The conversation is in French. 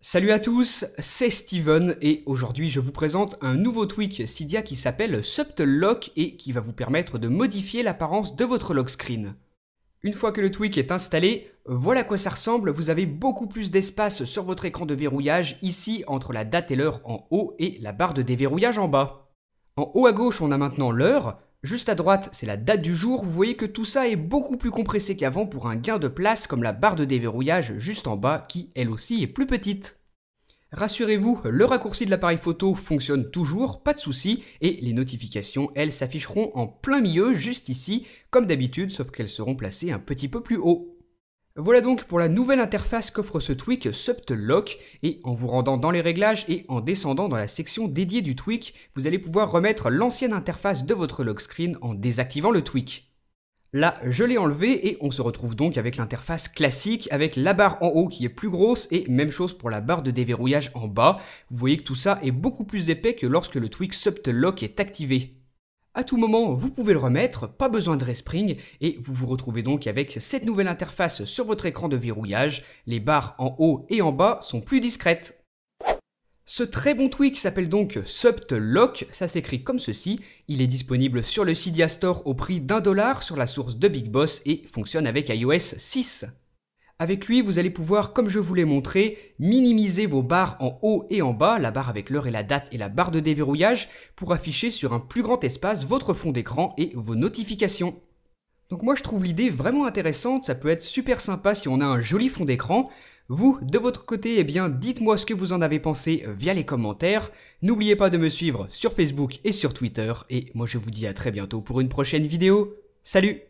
Salut à tous, c'est Steven et aujourd'hui je vous présente un nouveau tweak Cydia qui s'appelle Subtle Lock et qui va vous permettre de modifier l'apparence de votre lock screen. Une fois que le tweak est installé, voilà à quoi ça ressemble, vous avez beaucoup plus d'espace sur votre écran de verrouillage ici entre la date et l'heure en haut et la barre de déverrouillage en bas. En haut à gauche on a maintenant l'heure, Juste à droite, c'est la date du jour, vous voyez que tout ça est beaucoup plus compressé qu'avant pour un gain de place comme la barre de déverrouillage juste en bas qui elle aussi est plus petite. Rassurez-vous, le raccourci de l'appareil photo fonctionne toujours, pas de souci, et les notifications, elles, s'afficheront en plein milieu, juste ici, comme d'habitude, sauf qu'elles seront placées un petit peu plus haut. Voilà donc pour la nouvelle interface qu'offre ce tweak SubtLock, et en vous rendant dans les réglages et en descendant dans la section dédiée du tweak, vous allez pouvoir remettre l'ancienne interface de votre lock screen en désactivant le tweak. Là, je l'ai enlevé et on se retrouve donc avec l'interface classique avec la barre en haut qui est plus grosse et même chose pour la barre de déverrouillage en bas. Vous voyez que tout ça est beaucoup plus épais que lorsque le tweak SubtLock est activé. À tout moment, vous pouvez le remettre, pas besoin de respring, et vous vous retrouvez donc avec cette nouvelle interface sur votre écran de verrouillage. Les barres en haut et en bas sont plus discrètes. Ce très bon tweak s'appelle donc SubtLock, Lock, ça s'écrit comme ceci. Il est disponible sur le Cydia Store au prix d'un dollar sur la source de Big Boss et fonctionne avec iOS 6. Avec lui, vous allez pouvoir, comme je vous l'ai montré, minimiser vos barres en haut et en bas, la barre avec l'heure et la date et la barre de déverrouillage, pour afficher sur un plus grand espace votre fond d'écran et vos notifications. Donc moi je trouve l'idée vraiment intéressante, ça peut être super sympa si on a un joli fond d'écran. Vous, de votre côté, eh bien dites-moi ce que vous en avez pensé via les commentaires. N'oubliez pas de me suivre sur Facebook et sur Twitter, et moi je vous dis à très bientôt pour une prochaine vidéo. Salut